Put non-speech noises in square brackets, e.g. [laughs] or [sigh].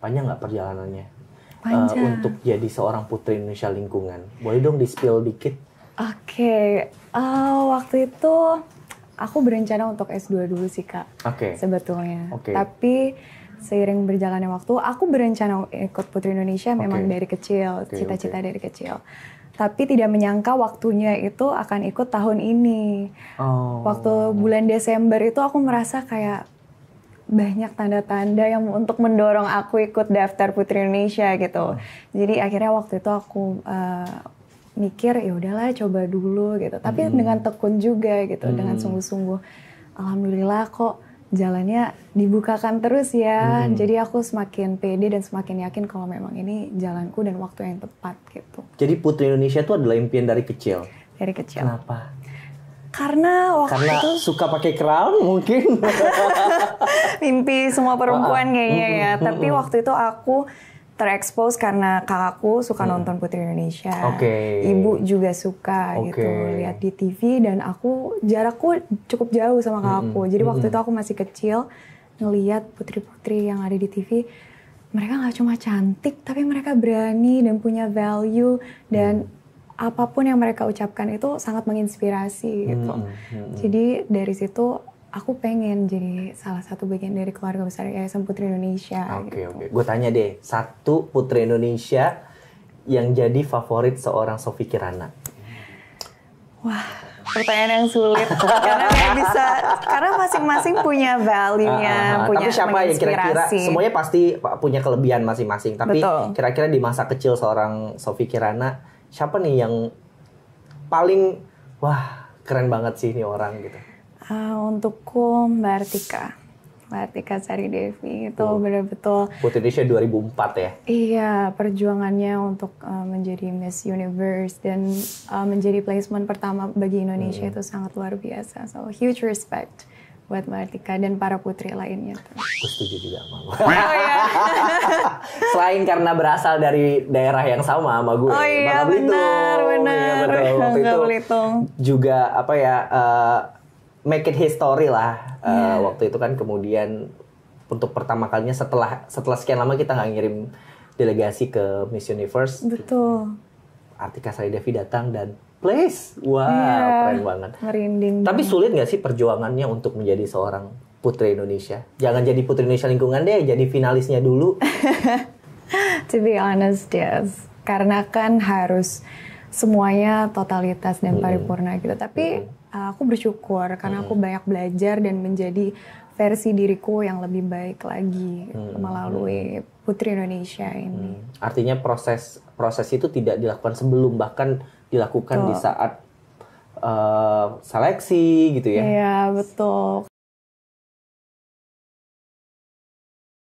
panjang nggak perjalanannya eh, panjang. Uh, untuk jadi seorang putri Indonesia lingkungan? Boleh dong di spill dikit? Oke, okay. uh, eh, waktu itu aku berencana untuk S2 dulu sih kak. Oke. Okay. Sebetulnya. Okay. Tapi seiring berjalannya waktu, aku berencana ikut Putri Indonesia memang dari kecil, cita-cita okay, okay. dari kecil. Tapi tidak menyangka waktunya itu akan ikut tahun ini. Oh. Waktu bulan Desember itu aku merasa kayak banyak tanda-tanda yang untuk mendorong aku ikut daftar Putri Indonesia gitu. Jadi akhirnya waktu itu aku uh, mikir ya udahlah coba dulu gitu. Tapi hmm. dengan tekun juga gitu, hmm. dengan sungguh-sungguh. Alhamdulillah kok jalannya dibukakan terus ya. Hmm. Jadi aku semakin pede dan semakin yakin kalau memang ini jalanku dan waktu yang tepat gitu. Jadi Putri Indonesia itu adalah impian dari kecil. Dari kecil. Kenapa? Karena waktu Karena itu suka pakai crown mungkin. [laughs] Mimpi semua perempuan ah, ah. kayaknya ya. Tapi waktu itu aku terekspos karena kakakku suka hmm. nonton Putri Indonesia. Okay. Ibu juga suka okay. gitu lihat di TV dan aku jarakku cukup jauh sama kakakku. Hmm. Jadi waktu hmm. itu aku masih kecil ngelihat putri-putri yang ada di TV mereka nggak cuma cantik tapi mereka berani dan punya value dan hmm apapun yang mereka ucapkan itu sangat menginspirasi gitu. Hmm, hmm, hmm, Jadi dari situ aku pengen jadi salah satu bagian dari keluarga besar Yayasan Putri Indonesia. Oke okay, gitu. oke. Okay. Gue tanya deh, satu Putri Indonesia yang jadi favorit seorang Sofi Kirana. Wah, pertanyaan yang sulit [laughs] karena nggak bisa karena masing-masing punya value-nya, uh, uh, punya tapi siapa yang kira-kira semuanya pasti punya kelebihan masing-masing. Tapi kira-kira di masa kecil seorang Sofi Kirana siapa nih yang paling wah keren banget sih ini orang gitu? Uh, untukku Mbak Artika. Mbak Artika Sari Devi itu hmm. benar-betul Putri Indonesia 2004 ya? Iya, perjuangannya untuk uh, menjadi Miss Universe dan uh, menjadi placement pertama bagi Indonesia hmm. itu sangat luar biasa. So huge respect buat Mbak Artika dan para putri lainnya. Aku setuju juga sama Oh, iya. [laughs] Selain karena berasal dari daerah yang sama sama gue. Oh iya benar, iya, benar. Ya, betul. Waktu itu juga apa ya, uh, make it history lah. Uh, eh, yeah. Waktu itu kan kemudian untuk pertama kalinya setelah setelah sekian lama kita nggak ngirim delegasi ke Miss Universe. Betul. Artika Sari Devi datang dan Place. Wow, yeah, keren banget. Merinding. Tapi sulit nggak sih perjuangannya untuk menjadi seorang putri Indonesia? Jangan jadi putri Indonesia lingkungan deh, jadi finalisnya dulu. [laughs] to be honest, yes. Karena kan harus semuanya totalitas dan paripurna hmm. gitu. Tapi hmm. aku bersyukur karena hmm. aku banyak belajar dan menjadi versi diriku yang lebih baik lagi hmm. melalui Putri Indonesia ini. Hmm. Artinya proses proses itu tidak dilakukan sebelum bahkan dilakukan betul. di saat uh, seleksi gitu ya. Iya betul.